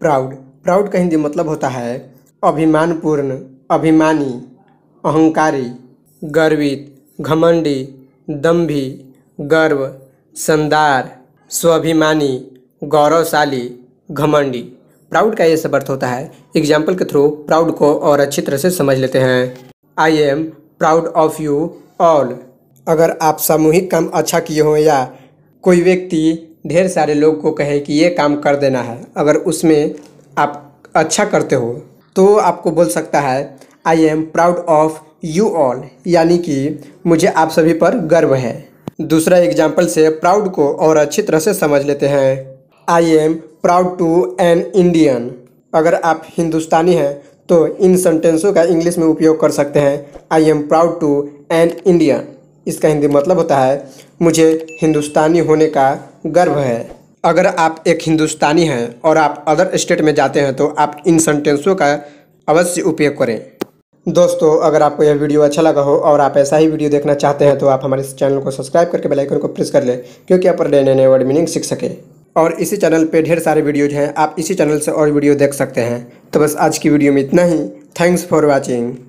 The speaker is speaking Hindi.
प्राउड प्राउड का हिंदी मतलब होता है अभिमानपूर्ण अभिमानी अहंकारी गर्वित घमंडी दम्भी गर्व संदार स्वाभिमानी गौरवशाली घमंडी प्राउड का ये सब अर्थ होता है एग्जाम्पल के थ्रू प्राउड को और अच्छी तरह से समझ लेते हैं I am proud of you all अगर आप सामूहिक काम अच्छा किए हों या कोई व्यक्ति ढेर सारे लोग को कहे कि ये काम कर देना है अगर उसमें आप अच्छा करते हो तो आपको बोल सकता है I am proud of you all यानी कि मुझे आप सभी पर गर्व है दूसरा एग्जाम्पल से प्राउड को और अच्छी तरह से समझ लेते हैं I am proud to an Indian अगर आप हिंदुस्तानी हैं तो इन सेंटेंसों का इंग्लिश में उपयोग कर सकते हैं I am proud to an Indian इसका हिंदी मतलब होता है मुझे हिंदुस्तानी होने का गर्व है अगर आप एक हिंदुस्तानी हैं और आप अदर स्टेट में जाते हैं तो आप इन सेंटेंसों का अवश्य उपयोग करें दोस्तों अगर आपको यह वीडियो अच्छा लगा हो और आप ऐसा ही वीडियो देखना चाहते हैं तो आप हमारे इस चैनल को सब्सक्राइब करके बेल आइकन को प्रेस कर लें क्योंकि आप पर नए नए वर्ड मीनिंग सीख सकें और इसी चैनल पे ढेर सारे वीडियोज हैं आप इसी चैनल से और वीडियो देख सकते हैं तो बस आज की वीडियो में इतना ही थैंक्स फॉर वॉचिंग